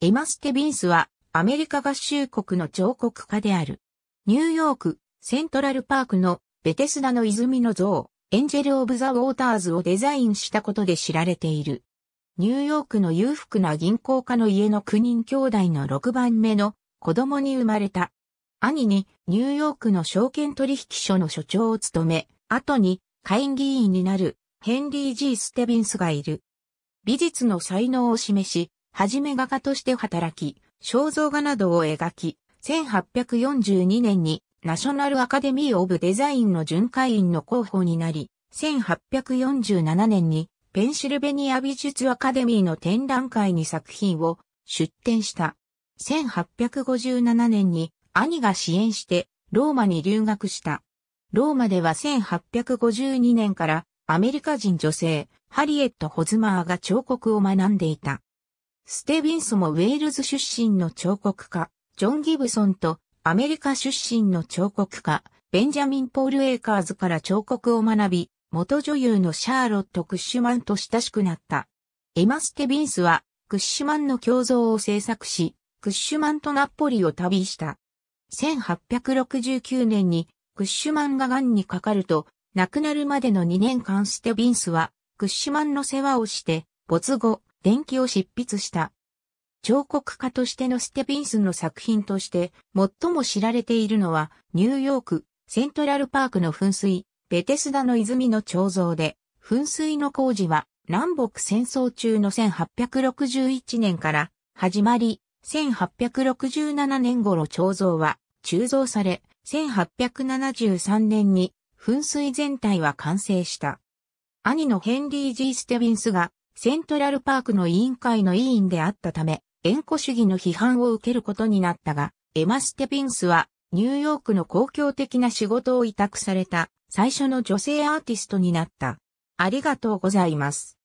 エマ・ステビンスはアメリカ合衆国の彫刻家である。ニューヨーク、セントラルパークのベテスダの泉の像、エンジェル・オブ・ザ・ウォーターズをデザインしたことで知られている。ニューヨークの裕福な銀行家の家の9人兄弟の6番目の子供に生まれた。兄にニューヨークの証券取引所の所長を務め、後に下院議員になるヘンリー・ジー・ステビンスがいる。美術の才能を示し、はじめ画家として働き、肖像画などを描き、1842年にナショナルアカデミー・オブ・デザインの巡回員の候補になり、1847年にペンシルベニア美術アカデミーの展覧会に作品を出展した。1857年に兄が支援してローマに留学した。ローマでは1852年からアメリカ人女性ハリエット・ホズマーが彫刻を学んでいた。ステビンスもウェールズ出身の彫刻家、ジョン・ギブソンとアメリカ出身の彫刻家、ベンジャミン・ポール・エーカーズから彫刻を学び、元女優のシャーロット・クッシュマンと親しくなった。エマ・ステビンスは、クッシュマンの胸像を制作し、クッシュマンとナポリを旅した。1869年にクッシュマンが癌にかかると、亡くなるまでの2年間ステビンスは、クッシュマンの世話をして、没後、伝記を執筆した。彫刻家としてのステビンスの作品として最も知られているのはニューヨークセントラルパークの噴水ベテスダの泉の彫像で噴水の工事は南北戦争中の1861年から始まり1867年頃彫像は鋳造され1873年に噴水全体は完成した。兄のヘンリー・ジー・ステビンスがセントラルパークの委員会の委員であったため、縁故主義の批判を受けることになったが、エマ・ステピンスはニューヨークの公共的な仕事を委託された最初の女性アーティストになった。ありがとうございます。